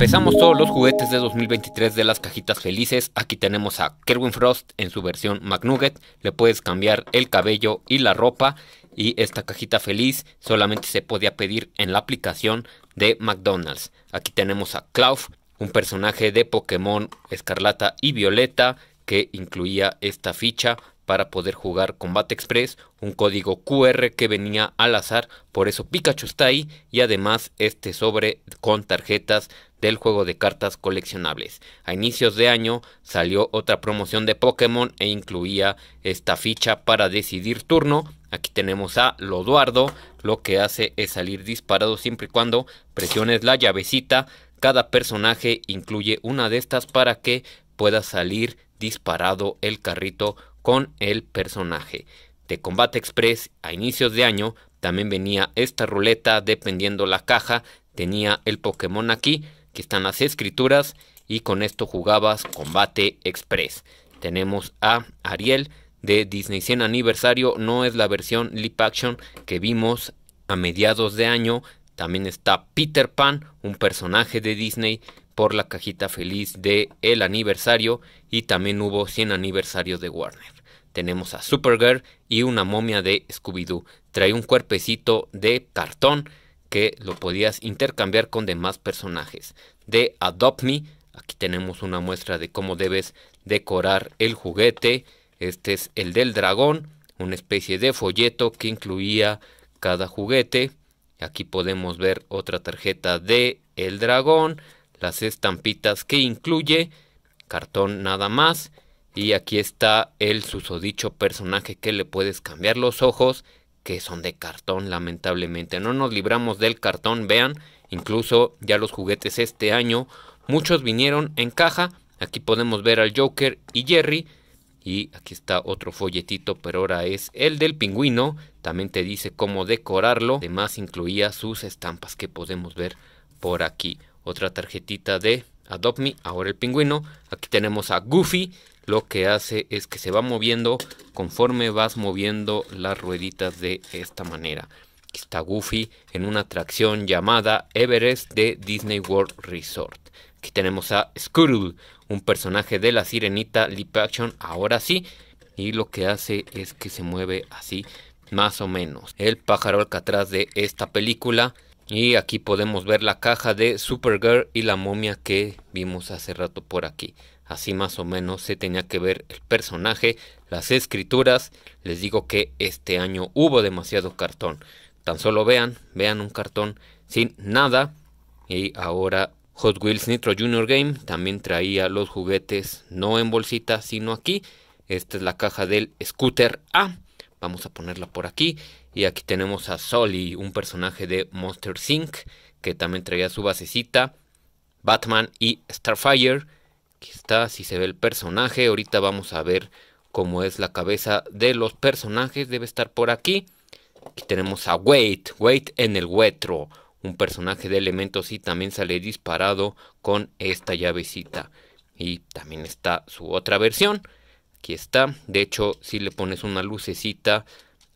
Empezamos todos los juguetes de 2023 de las cajitas felices. Aquí tenemos a Kerwin Frost en su versión McNugget. Le puedes cambiar el cabello y la ropa. Y esta cajita feliz solamente se podía pedir en la aplicación de McDonald's. Aquí tenemos a Clough, un personaje de Pokémon Escarlata y Violeta que incluía esta ficha para poder jugar Combate Express, un código QR que venía al azar, por eso Pikachu está ahí y además este sobre con tarjetas del juego de cartas coleccionables. A inicios de año salió otra promoción de Pokémon e incluía esta ficha para decidir turno. Aquí tenemos a Loduardo, lo que hace es salir disparado siempre y cuando presiones la llavecita. Cada personaje incluye una de estas para que pueda salir disparado el carrito con el personaje. De Combate Express a inicios de año también venía esta ruleta dependiendo la caja. Tenía el Pokémon aquí, Aquí están las escrituras y con esto jugabas Combate Express. Tenemos a Ariel de Disney 100 aniversario, no es la versión Leap Action que vimos a mediados de año. También está Peter Pan, un personaje de Disney por la cajita feliz de el aniversario y también hubo 100 aniversario de Warner. Tenemos a Supergirl y una momia de Scooby-Doo. Trae un cuerpecito de cartón que lo podías intercambiar con demás personajes. De Adopt Me, aquí tenemos una muestra de cómo debes decorar el juguete. Este es el del dragón, una especie de folleto que incluía cada juguete. Aquí podemos ver otra tarjeta de el dragón, las estampitas que incluye, cartón nada más. Y aquí está el susodicho personaje que le puedes cambiar los ojos que son de cartón, lamentablemente. No nos libramos del cartón, vean. Incluso ya los juguetes este año, muchos vinieron en caja. Aquí podemos ver al Joker y Jerry. Y aquí está otro folletito, pero ahora es el del pingüino. También te dice cómo decorarlo. Además incluía sus estampas que podemos ver por aquí. Otra tarjetita de Adopt Me, ahora el pingüino. Aquí tenemos a Goofy lo que hace es que se va moviendo conforme vas moviendo las rueditas de esta manera. Aquí Está Goofy en una atracción llamada Everest de Disney World Resort. Aquí tenemos a Skrull, un personaje de la sirenita Lip Action, ahora sí. Y lo que hace es que se mueve así, más o menos. El pájaro atrás de esta película. Y aquí podemos ver la caja de Supergirl y la momia que vimos hace rato por aquí. Así más o menos se tenía que ver el personaje, las escrituras. Les digo que este año hubo demasiado cartón. Tan solo vean, vean un cartón sin nada. Y ahora Hot Wheels Nitro Junior Game también traía los juguetes no en bolsita, sino aquí. Esta es la caja del Scooter A. Vamos a ponerla por aquí. Y aquí tenemos a Soli, un personaje de Monster Inc. que también traía su basecita. Batman y Starfire Aquí está, si se ve el personaje. Ahorita vamos a ver cómo es la cabeza de los personajes. Debe estar por aquí. Aquí tenemos a Wait, Wait en el wetro. Un personaje de elementos y también sale disparado con esta llavecita. Y también está su otra versión. Aquí está. De hecho, si le pones una lucecita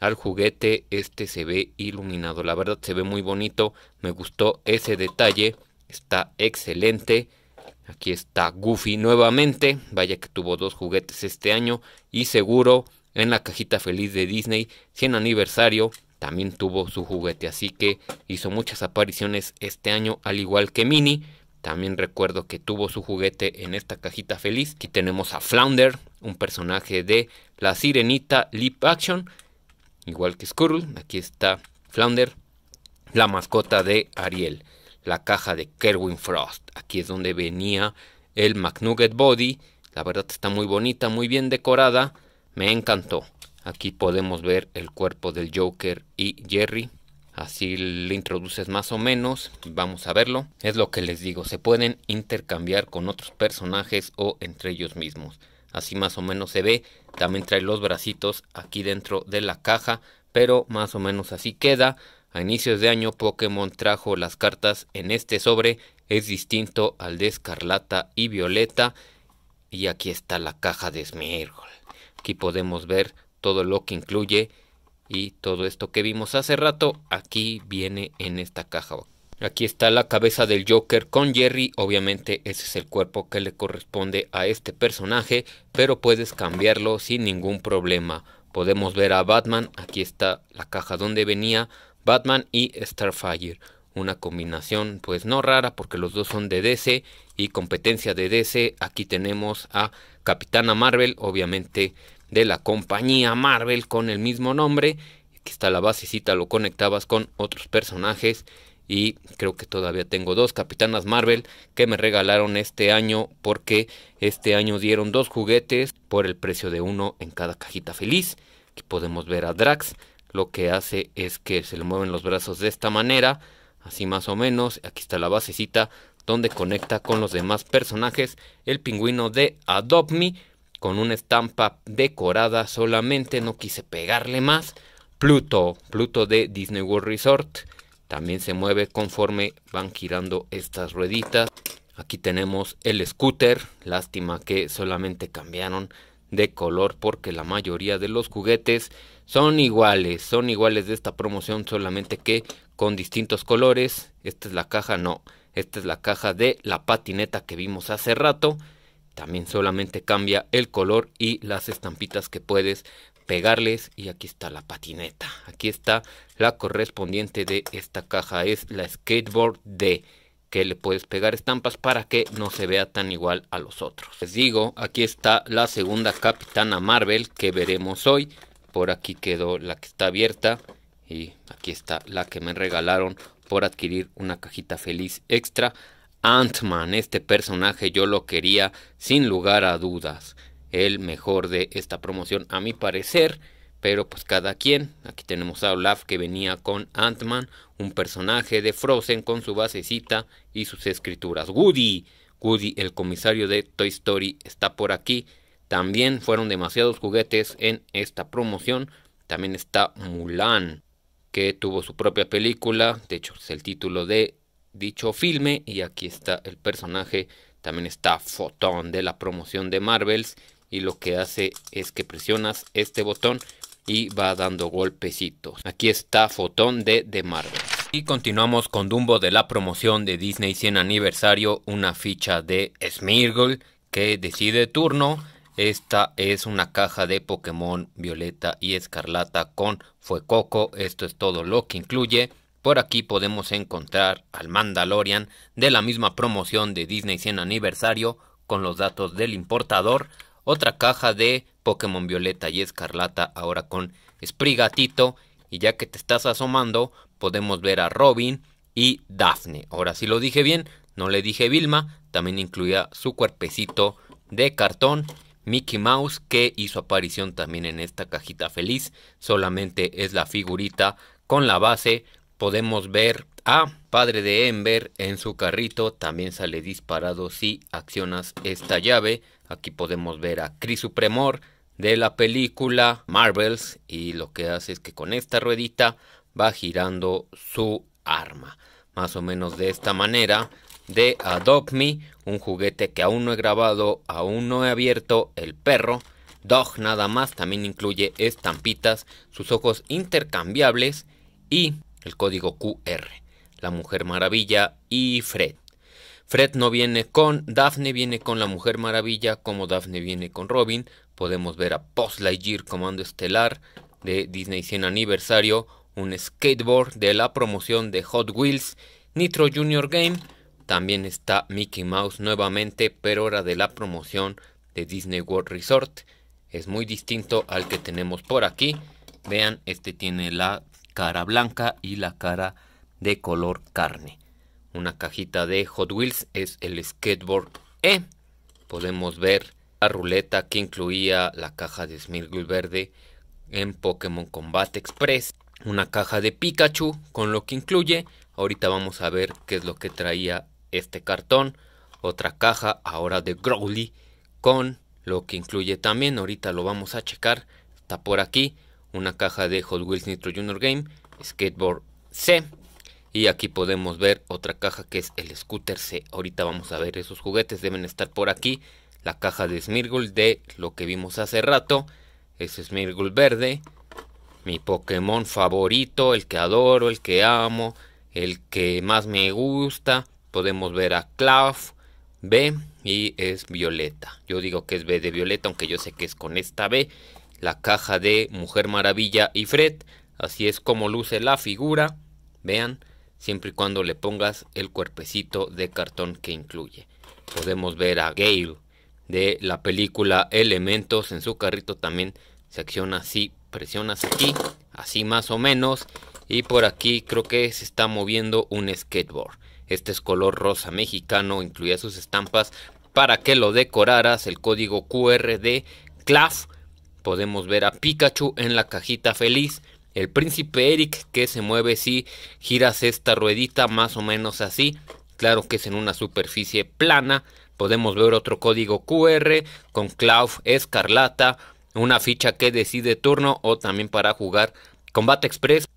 al juguete, este se ve iluminado. La verdad se ve muy bonito. Me gustó ese detalle. Está excelente. Aquí está Goofy nuevamente. Vaya que tuvo dos juguetes este año. Y seguro en la cajita feliz de Disney, 100 aniversario, también tuvo su juguete. Así que hizo muchas apariciones este año, al igual que Minnie. También recuerdo que tuvo su juguete en esta cajita feliz. Aquí tenemos a Flounder, un personaje de la sirenita Lip Action. Igual que Skrull, aquí está Flounder, la mascota de Ariel la caja de Kerwin Frost. Aquí es donde venía el McNugget Body. La verdad está muy bonita, muy bien decorada. Me encantó. Aquí podemos ver el cuerpo del Joker y Jerry. Así le introduces más o menos. Vamos a verlo. Es lo que les digo. Se pueden intercambiar con otros personajes o entre ellos mismos. Así más o menos se ve. También trae los bracitos aquí dentro de la caja. Pero más o menos así queda. A inicios de año Pokémon trajo las cartas en este sobre, es distinto al de Escarlata y Violeta. Y aquí está la caja de Smeargle. Aquí podemos ver todo lo que incluye y todo esto que vimos hace rato, aquí viene en esta caja. Aquí está la cabeza del Joker con Jerry, obviamente ese es el cuerpo que le corresponde a este personaje, pero puedes cambiarlo sin ningún problema. Podemos ver a Batman, aquí está la caja donde venía, Batman y Starfire. Una combinación pues no rara porque los dos son de DC y competencia de DC. Aquí tenemos a Capitana Marvel, obviamente de la compañía Marvel con el mismo nombre. Aquí está la basecita, lo conectabas con otros personajes. Y creo que todavía tengo dos Capitanas Marvel que me regalaron este año porque este año dieron dos juguetes por el precio de uno en cada cajita feliz. Aquí podemos ver a Drax, lo que hace es que se le mueven los brazos de esta manera, así más o menos, aquí está la basecita donde conecta con los demás personajes el pingüino de Adopt Me con una estampa decorada solamente, no quise pegarle más. Pluto, Pluto de Disney World Resort, también se mueve conforme van girando estas rueditas. Aquí tenemos el scooter, lástima que solamente cambiaron de color porque la mayoría de los juguetes son iguales, son iguales de esta promoción, solamente que con distintos colores. Esta es la caja, no, esta es la caja de la patineta que vimos hace rato. También solamente cambia el color y las estampitas que puedes pegarles. Y aquí está la patineta. Aquí está la correspondiente de esta caja. Es la skateboard D que le puedes pegar estampas para que no se vea tan igual a los otros. Les digo, aquí está la segunda Capitana Marvel que veremos hoy. Por aquí quedó la que está abierta. Y aquí está la que me regalaron por adquirir una cajita feliz extra. Ant-Man, este personaje yo lo quería sin lugar a dudas. El mejor de esta promoción a mi parecer. Pero pues cada quien. Aquí tenemos a Olaf que venía con Ant-Man. Un personaje de Frozen con su basecita y sus escrituras. Woody. Woody, el comisario de Toy Story, está por aquí. También fueron demasiados juguetes en esta promoción. También está Mulan, que tuvo su propia película. De hecho, es el título de dicho filme. Y aquí está el personaje. También está Fotón de la promoción de Marvels. Y lo que hace es que presionas este botón y va dando golpecitos. Aquí está Fotón de The Marvels. Y continuamos con Dumbo de la promoción de Disney 100 aniversario, una ficha de Smirgle que decide turno esta es una caja de Pokémon Violeta y Escarlata con Fuecoco. Esto es todo lo que incluye. Por aquí podemos encontrar al Mandalorian de la misma promoción de Disney 100 aniversario con los datos del importador. Otra caja de Pokémon Violeta y Escarlata ahora con Sprigatito. Y ya que te estás asomando podemos ver a Robin y Daphne. Ahora si lo dije bien, no le dije Vilma. También incluía su cuerpecito de cartón Mickey Mouse que hizo aparición también en esta cajita feliz, solamente es la figurita con la base, podemos ver a padre de Ember en su carrito, también sale disparado si accionas esta llave, aquí podemos ver a Chris Supremor de la película Marvels y lo que hace es que con esta ruedita va girando su arma. Más o menos de esta manera de Adopt Me, un juguete que aún no he grabado, aún no he abierto, el perro. Dog nada más también incluye estampitas, sus ojos intercambiables y el código QR, la Mujer Maravilla y Fred. Fred no viene con Daphne, viene con la Mujer Maravilla, como Daphne viene con Robin. Podemos ver a Post Lightyear Comando Estelar de Disney 100 Aniversario, un skateboard de la promoción de Hot Wheels, Nitro Junior Game, también está Mickey Mouse nuevamente, pero era de la promoción de Disney World Resort. Es muy distinto al que tenemos por aquí. Vean, este tiene la cara blanca y la cara de color carne. Una cajita de Hot Wheels es el skateboard E. Podemos ver la ruleta que incluía la caja de Smirgul verde en Pokémon Combat Express. Una caja de Pikachu con lo que incluye. Ahorita vamos a ver qué es lo que traía este cartón, otra caja ahora de Growly con lo que incluye también, ahorita lo vamos a checar, está por aquí, una caja de Hot Wheels Nitro Junior Game, Skateboard C, y aquí podemos ver otra caja que es el Scooter C, ahorita vamos a ver esos juguetes, deben estar por aquí, la caja de Smirgul de lo que vimos hace rato, es Smirgul verde, mi Pokémon favorito, el que adoro, el que amo, el que más me gusta, podemos ver a Clav, B y es violeta. Yo digo que es B de violeta, aunque yo sé que es con esta B. La caja de Mujer Maravilla y Fred. Así es como luce la figura. Vean, siempre y cuando le pongas el cuerpecito de cartón que incluye. Podemos ver a Gale de la película Elementos en su carrito también se acciona así. Presionas aquí, así más o menos. Y por aquí creo que se está moviendo un skateboard. Este es color rosa mexicano, incluía sus estampas para que lo decoraras. El código QR de CLAF. Podemos ver a Pikachu en la cajita feliz. El príncipe Eric que se mueve si giras esta ruedita más o menos así. Claro que es en una superficie plana. Podemos ver otro código QR con Clauf Escarlata, una ficha que decide turno o también para jugar Combate Express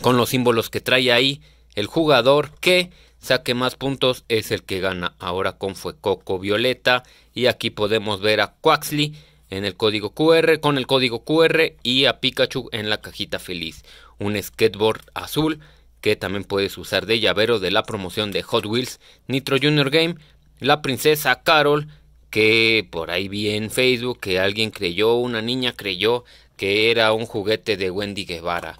con los símbolos que trae ahí el jugador que saque más puntos es el que gana. Ahora con fue Coco Violeta y aquí podemos ver a Quaxley en el código QR con el código QR y a Pikachu en la cajita feliz. Un skateboard azul que también puedes usar de llavero de la promoción de Hot Wheels Nitro Junior Game. La princesa Carol que por ahí vi en Facebook que alguien creyó, una niña creyó que era un juguete de Wendy Guevara.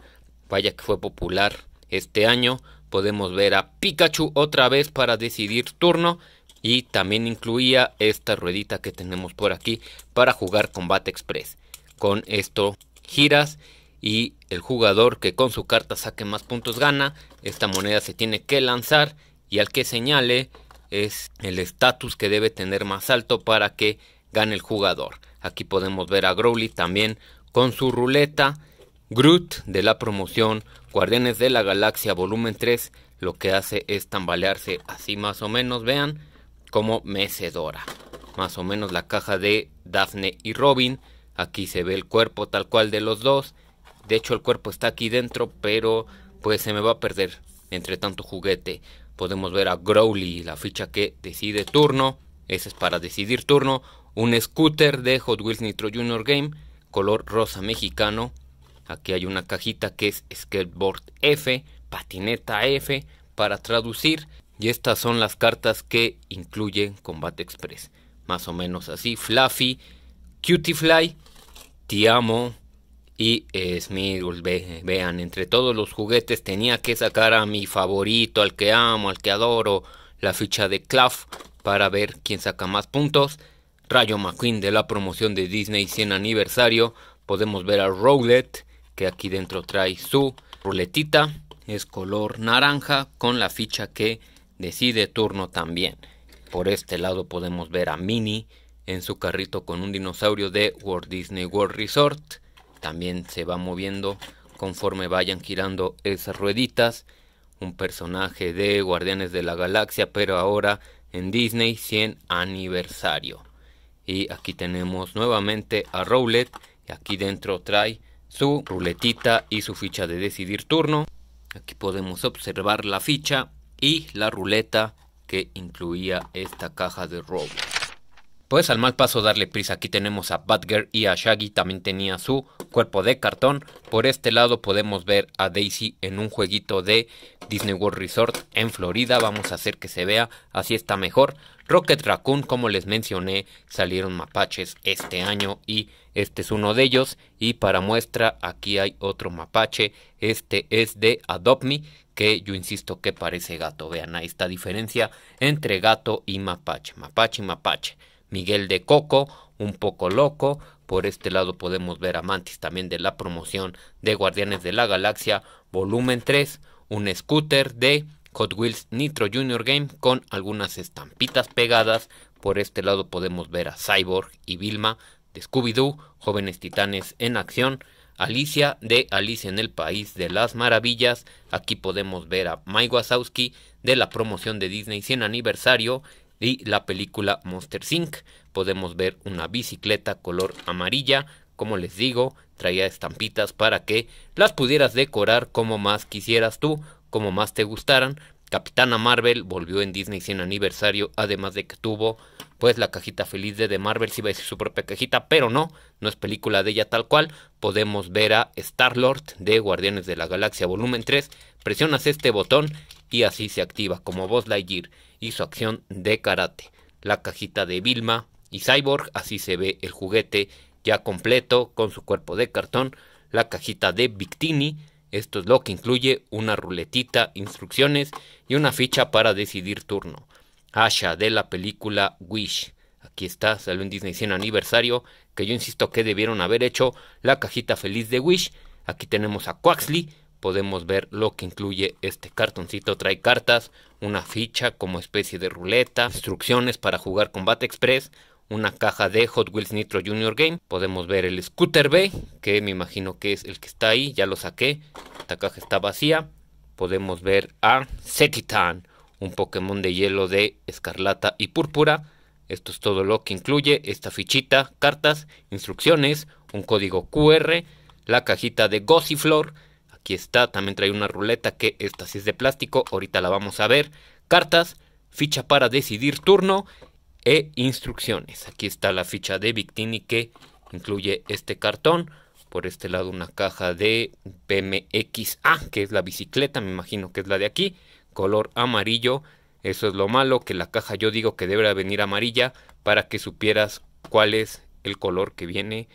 Vaya que fue popular este año podemos ver a Pikachu otra vez para decidir turno. Y también incluía esta ruedita que tenemos por aquí para jugar combate express. Con esto giras y el jugador que con su carta saque más puntos gana. Esta moneda se tiene que lanzar y al que señale es el estatus que debe tener más alto para que gane el jugador. Aquí podemos ver a Growly también con su ruleta. Groot de la promoción Guardianes de la Galaxia Volumen 3 lo que hace es tambalearse así más o menos, vean, como mecedora. Más o menos la caja de Daphne y Robin. Aquí se ve el cuerpo tal cual de los dos. De hecho el cuerpo está aquí dentro, pero pues se me va a perder entre tanto juguete. Podemos ver a Growly, la ficha que decide turno. Ese es para decidir turno. Un scooter de Hot Wheels Nitro Junior Game, color rosa mexicano. Aquí hay una cajita que es skateboard F, patineta F para traducir. Y estas son las cartas que incluyen Combate Express. Más o menos así. Fluffy, Cutie Fly, Amo y eh, vean, entre todos los juguetes tenía que sacar a mi favorito, al que amo, al que adoro. La ficha de Claff para ver quién saca más puntos. Rayo McQueen de la promoción de Disney 100 aniversario. Podemos ver a Rowlet aquí dentro trae su ruletita. Es color naranja con la ficha que decide turno también. Por este lado podemos ver a Minnie en su carrito con un dinosaurio de Walt Disney World Resort. También se va moviendo conforme vayan girando esas rueditas. Un personaje de Guardianes de la Galaxia, pero ahora en Disney 100 aniversario. Y aquí tenemos nuevamente a Rowlet. Y aquí dentro trae su ruletita y su ficha de decidir turno. Aquí podemos observar la ficha y la ruleta que incluía esta caja de robo. Pues al mal paso darle prisa, aquí tenemos a Batgirl y a Shaggy, también tenía su cuerpo de cartón. Por este lado podemos ver a Daisy en un jueguito de Disney World Resort en Florida, vamos a hacer que se vea, así está mejor. Rocket Raccoon, como les mencioné, salieron mapaches este año y este es uno de ellos. Y para muestra, aquí hay otro mapache, este es de Adopt Me, que yo insisto que parece gato. Vean, ahí esta diferencia entre gato y mapache, mapache y mapache. Miguel de Coco, un poco loco. Por este lado podemos ver a Mantis también de la promoción de Guardianes de la Galaxia, volumen 3, un scooter de Hot Wheels Nitro Junior Game con algunas estampitas pegadas. Por este lado podemos ver a Cyborg y Vilma de Scooby-Doo, Jóvenes Titanes en Acción, Alicia de Alicia en el País de las Maravillas. Aquí podemos ver a Mike Wazowski de la promoción de Disney 100 aniversario y la película Monster Inc. Podemos ver una bicicleta color amarilla, como les digo, traía estampitas para que las pudieras decorar como más quisieras tú, como más te gustaran. Capitana Marvel volvió en Disney 100 aniversario, además de que tuvo pues la cajita feliz de The Marvel, si sí a decir su propia cajita, pero no, no es película de ella tal cual. Podemos ver a Star-Lord de Guardianes de la Galaxia volumen 3. Presionas este botón y así se activa como voz Lightyear y su acción de karate. La cajita de Vilma y Cyborg, así se ve el juguete ya completo con su cuerpo de cartón. La cajita de Victini, esto es lo que incluye una ruletita, instrucciones y una ficha para decidir turno. Asha de la película Wish. Aquí está, salió en Disney 100 aniversario, que yo insisto que debieron haber hecho la cajita feliz de Wish. Aquí tenemos a Quaxley, podemos ver lo que incluye este cartoncito. Trae cartas, una ficha como especie de ruleta, instrucciones para jugar Combat express, una caja de Hot Wheels Nitro Junior Game. Podemos ver el Scooter B, que me imagino que es el que está ahí, ya lo saqué. Esta caja está vacía. Podemos ver a Setitan, un Pokémon de hielo de escarlata y púrpura. Esto es todo lo que incluye esta fichita, cartas, instrucciones, un código QR, la cajita de Gossiflor, Aquí está, también trae una ruleta que esta sí es de plástico, ahorita la vamos a ver. Cartas, ficha para decidir turno e instrucciones. Aquí está la ficha de Victini que incluye este cartón. Por este lado una caja de BMXA, que es la bicicleta, me imagino que es la de aquí. Color amarillo, eso es lo malo, que la caja yo digo que deberá venir amarilla para que supieras cuál es el color que viene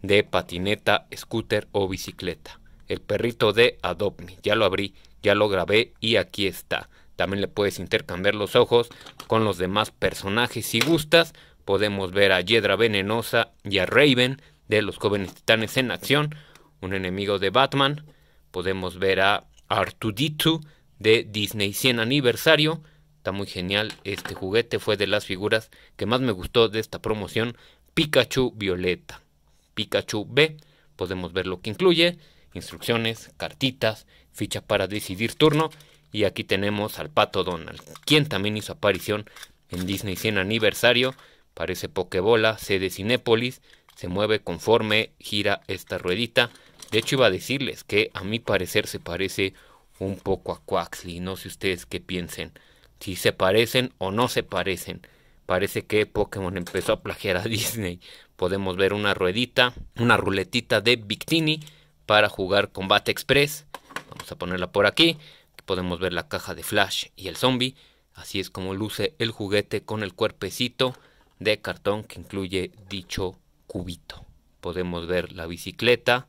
de patineta, scooter o bicicleta el perrito de Adopt Me. Ya lo abrí, ya lo grabé y aquí está. También le puedes intercambiar los ojos con los demás personajes si gustas. Podemos ver a Yedra Venenosa y a Raven de los jóvenes titanes en acción, un enemigo de Batman. Podemos ver a Artuditu de Disney 100 aniversario. Está muy genial este juguete, fue de las figuras que más me gustó de esta promoción. Pikachu Violeta, Pikachu B, podemos ver lo que incluye instrucciones, cartitas, fichas para decidir turno. Y aquí tenemos al Pato Donald, quien también hizo aparición en Disney 100 aniversario. Parece Pokebola, sede Cinépolis, se mueve conforme gira esta ruedita. De hecho, iba a decirles que a mi parecer se parece un poco a y No sé ustedes qué piensen. Si se parecen o no se parecen. Parece que Pokémon empezó a plagiar a Disney. Podemos ver una ruedita, una ruletita de Victini para jugar Combate Express. Vamos a ponerla por aquí. Podemos ver la caja de Flash y el zombie. Así es como luce el juguete con el cuerpecito de cartón que incluye dicho cubito. Podemos ver la bicicleta.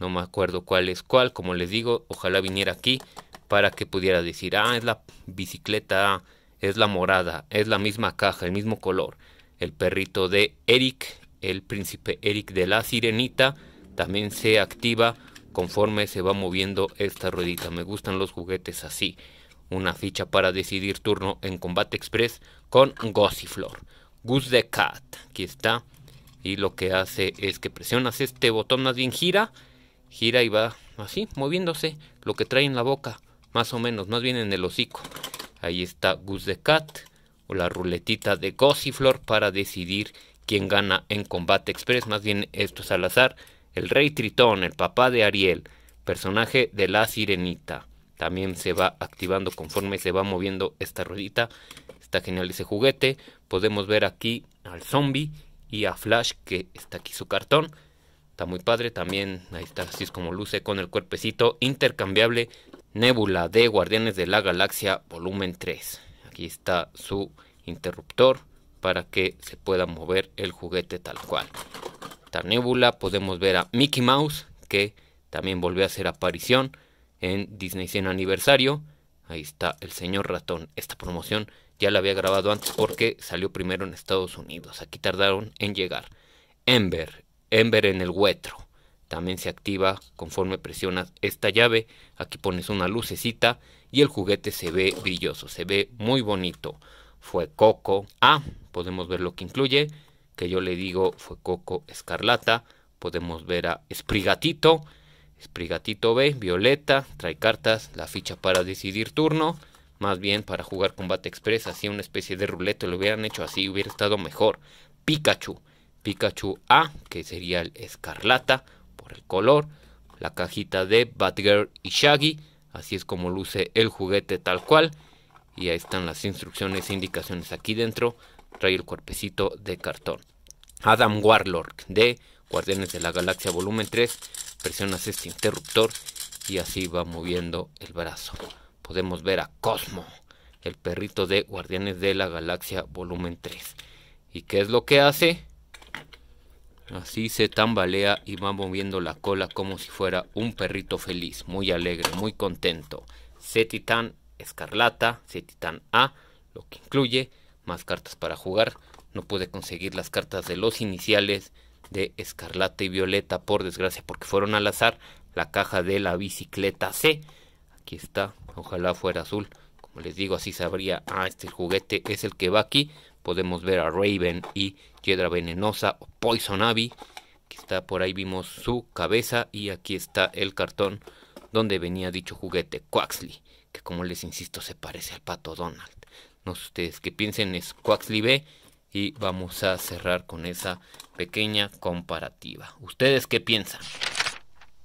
No me acuerdo cuál es cuál. Como les digo, ojalá viniera aquí para que pudiera decir, ah, es la bicicleta, ah, es la morada, es la misma caja, el mismo color. El perrito de Eric, el príncipe Eric de la sirenita también se activa conforme se va moviendo esta ruedita. Me gustan los juguetes así. Una ficha para decidir turno en combate express con Gossiflor. Goose the Cat. Aquí está. Y lo que hace es que presionas este botón, más bien gira. Gira y va así, moviéndose. Lo que trae en la boca, más o menos, más bien en el hocico. Ahí está Goose the Cat. O la ruletita de Gossiflor para decidir quién gana en combate express. Más bien esto es al azar. El rey Tritón, el papá de Ariel, personaje de la sirenita. También se va activando conforme se va moviendo esta ruedita. Está genial ese juguete. Podemos ver aquí al zombie y a Flash que está aquí su cartón. Está muy padre también. Ahí está, así es como luce con el cuerpecito intercambiable. nébula de Guardianes de la Galaxia volumen 3. Aquí está su interruptor para que se pueda mover el juguete tal cual. Nebula podemos ver a Mickey Mouse, que también volvió a hacer aparición en Disney 100 aniversario. Ahí está el señor ratón. Esta promoción ya la había grabado antes porque salió primero en Estados Unidos. Aquí tardaron en llegar. Ember, Ember en el huetro. También se activa conforme presionas esta llave. Aquí pones una lucecita y el juguete se ve brilloso, se ve muy bonito. Fue Coco. Ah, podemos ver lo que incluye que yo le digo fue Coco Escarlata. Podemos ver a Sprigatito. Sprigatito B, Violeta, trae cartas, la ficha para decidir turno. Más bien para jugar combate express, así una especie de ruleta. Lo hubieran hecho así, hubiera estado mejor. Pikachu. Pikachu A, que sería el escarlata por el color. La cajita de Batgirl y Shaggy. Así es como luce el juguete tal cual. Y ahí están las instrucciones e indicaciones aquí dentro trae el cuerpecito de cartón. Adam Warlord de Guardianes de la Galaxia volumen 3, presionas este interruptor y así va moviendo el brazo. Podemos ver a Cosmo, el perrito de Guardianes de la Galaxia volumen 3. ¿Y qué es lo que hace? Así se tambalea y va moviendo la cola como si fuera un perrito feliz, muy alegre, muy contento. c Escarlata, C-Titán A, lo que incluye más cartas para jugar. No pude conseguir las cartas de los iniciales de Escarlata y Violeta, por desgracia, porque fueron al azar. La caja de la bicicleta C. Aquí está, ojalá fuera azul. Como les digo, así sabría. Ah, este juguete es el que va aquí. Podemos ver a Raven y Hiedra Venenosa o Poison Abbey. Aquí está, por ahí vimos su cabeza y aquí está el cartón donde venía dicho juguete Quaxley, que como les insisto se parece al pato Donald no sé ustedes qué piensen, es Quaxly B. Y vamos a cerrar con esa pequeña comparativa. ¿Ustedes qué piensan?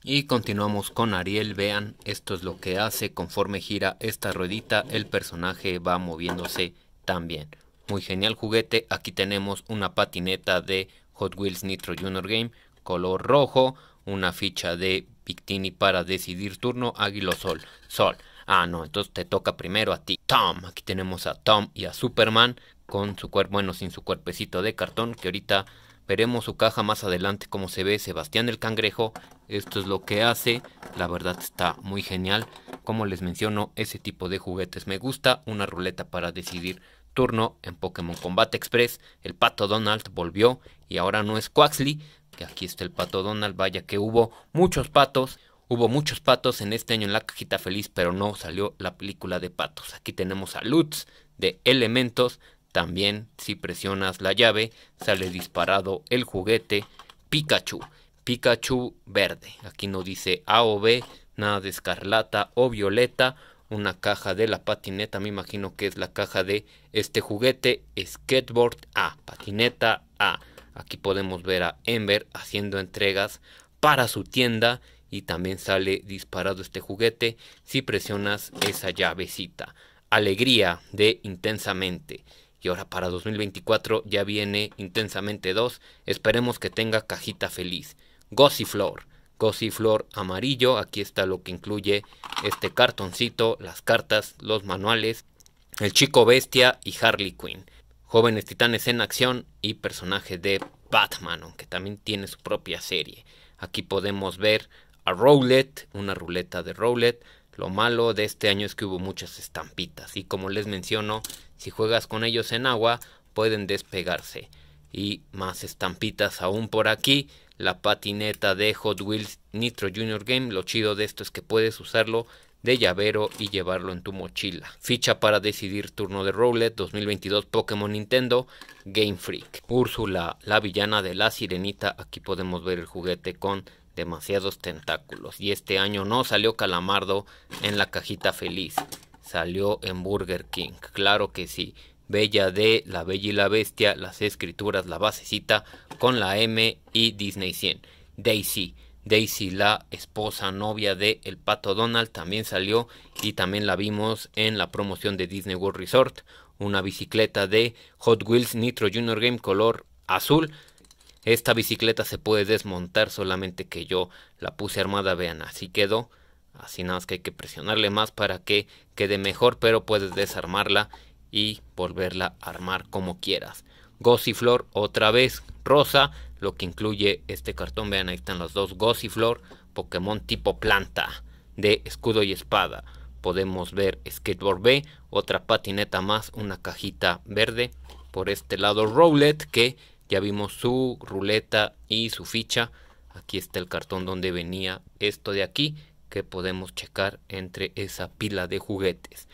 Y continuamos con Ariel, vean, esto es lo que hace, conforme gira esta ruedita, el personaje va moviéndose también. Muy genial juguete, aquí tenemos una patineta de Hot Wheels Nitro Junior Game, color rojo, una ficha de Victini para decidir turno, águilo sol, sol. Ah, no, entonces te toca primero a ti. Tom, aquí tenemos a Tom y a Superman con su cuerpo, bueno, sin su cuerpecito de cartón, que ahorita veremos su caja más adelante como se ve Sebastián el Cangrejo. Esto es lo que hace, la verdad está muy genial. Como les menciono, ese tipo de juguetes me gusta, una ruleta para decidir turno en Pokémon Combat Express. El pato Donald volvió y ahora no es Quaxley, que aquí está el pato Donald, vaya que hubo muchos patos. Hubo muchos patos en este año en la cajita feliz, pero no salió la película de patos. Aquí tenemos a Lutz de Elementos. También, si presionas la llave, sale disparado el juguete Pikachu. Pikachu verde. Aquí no dice A o B, nada de escarlata o violeta. Una caja de la patineta, me imagino que es la caja de este juguete. Skateboard A, patineta A. Aquí podemos ver a Ember haciendo entregas para su tienda y también sale disparado este juguete si presionas esa llavecita. Alegría de Intensamente. Y ahora para 2024 ya viene Intensamente 2. Esperemos que tenga cajita feliz. Gossiflor. Gossiflor amarillo. Aquí está lo que incluye este cartoncito, las cartas, los manuales, el chico bestia y Harley Quinn. Jóvenes titanes en acción y personaje de Batman, aunque también tiene su propia serie. Aquí podemos ver a roulette, una ruleta de roulette. Lo malo de este año es que hubo muchas estampitas y como les menciono, si juegas con ellos en agua pueden despegarse. Y más estampitas aún por aquí, la patineta de Hot Wheels Nitro Junior Game. Lo chido de esto es que puedes usarlo de llavero y llevarlo en tu mochila. Ficha para decidir turno de roulette 2022 Pokémon Nintendo Game Freak. Úrsula, la villana de la sirenita. Aquí podemos ver el juguete con demasiados tentáculos. Y este año no salió Calamardo en la cajita feliz. Salió en Burger King. Claro que sí. Bella de La Bella y la Bestia, las escrituras, la basecita con la M y Disney 100. Daisy. Daisy, la esposa novia de El Pato Donald, también salió y también la vimos en la promoción de Disney World Resort. Una bicicleta de Hot Wheels Nitro Junior Game color azul esta bicicleta se puede desmontar solamente que yo la puse armada, vean, así quedó. Así nada más que hay que presionarle más para que quede mejor, pero puedes desarmarla y volverla a armar como quieras. Gossiflor otra vez rosa, lo que incluye este cartón, vean ahí están los dos Gossiflor, Pokémon tipo planta de escudo y espada. Podemos ver Skateboard B, otra patineta más, una cajita verde. Por este lado Rowlet que ya vimos su ruleta y su ficha. Aquí está el cartón donde venía esto de aquí que podemos checar entre esa pila de juguetes.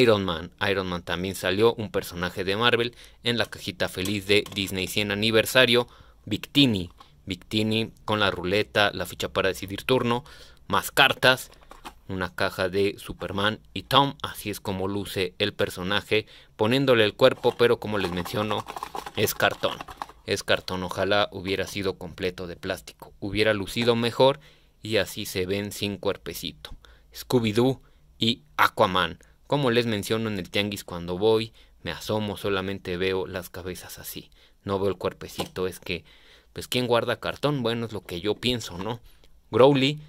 Iron Man. Iron Man también salió un personaje de Marvel en la cajita feliz de Disney 100 aniversario. Victini. Victini con la ruleta, la ficha para decidir turno, más cartas, una caja de Superman y Tom. Así es como luce el personaje, poniéndole el cuerpo, pero como les menciono, es cartón. Es cartón, ojalá hubiera sido completo de plástico, hubiera lucido mejor y así se ven sin cuerpecito. Scooby-Doo y Aquaman. Como les menciono en el tianguis cuando voy, me asomo, solamente veo las cabezas así. No veo el cuerpecito, es que, pues, ¿quién guarda cartón? Bueno, es lo que yo pienso, ¿no? Growly,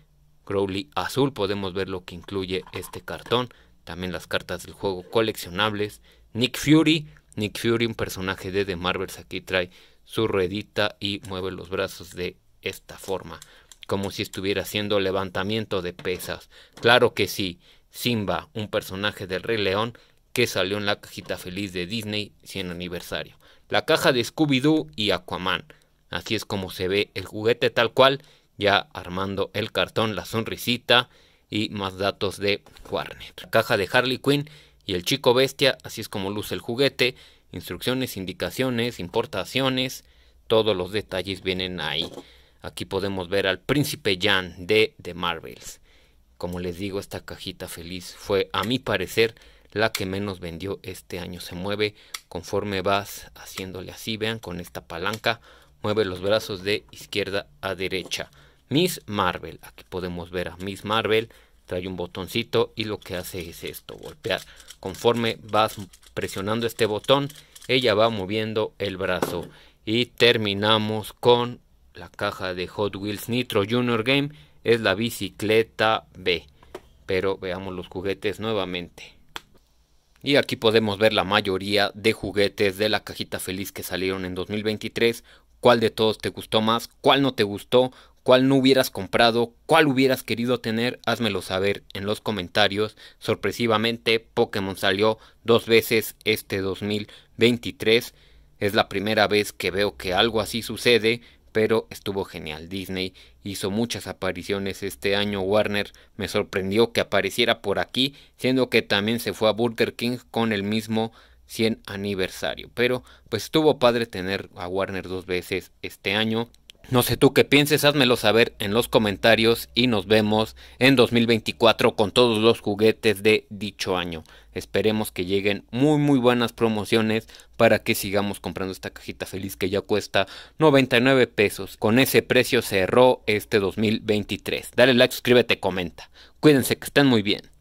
Growly azul, podemos ver lo que incluye este cartón. También las cartas del juego coleccionables. Nick Fury, Nick Fury, un personaje de The Marvels, aquí trae su ruedita y mueve los brazos de esta forma, como si estuviera haciendo levantamiento de pesas. Claro que sí, Simba, un personaje del Rey León que salió en la cajita feliz de Disney 100 aniversario. La caja de Scooby-Doo y Aquaman. Así es como se ve el juguete tal cual, ya armando el cartón, la sonrisita y más datos de Warner. caja de Harley Quinn y el chico bestia, así es como luce el juguete instrucciones, indicaciones, importaciones, todos los detalles vienen ahí. Aquí podemos ver al príncipe Jan de The Marvels. Como les digo, esta cajita feliz fue a mi parecer la que menos vendió este año. Se mueve conforme vas haciéndole así, vean, con esta palanca mueve los brazos de izquierda a derecha. Miss Marvel, aquí podemos ver a Miss Marvel trae un botoncito y lo que hace es esto, golpear. Conforme vas presionando este botón, ella va moviendo el brazo. Y terminamos con la caja de Hot Wheels Nitro Junior Game, es la bicicleta B. Pero veamos los juguetes nuevamente. Y aquí podemos ver la mayoría de juguetes de la cajita feliz que salieron en 2023. ¿Cuál de todos te gustó más? ¿Cuál no te gustó? cuál no hubieras comprado, cuál hubieras querido tener, házmelo saber en los comentarios. Sorpresivamente, Pokémon salió dos veces este 2023. Es la primera vez que veo que algo así sucede, pero estuvo genial. Disney hizo muchas apariciones este año. Warner me sorprendió que apareciera por aquí, siendo que también se fue a Burger King con el mismo 100 aniversario. Pero pues estuvo padre tener a Warner dos veces este año. No sé tú qué pienses, házmelo saber en los comentarios y nos vemos en 2024 con todos los juguetes de dicho año. Esperemos que lleguen muy muy buenas promociones para que sigamos comprando esta cajita feliz que ya cuesta 99 pesos. Con ese precio cerró este 2023. Dale like, suscríbete, comenta. Cuídense que estén muy bien.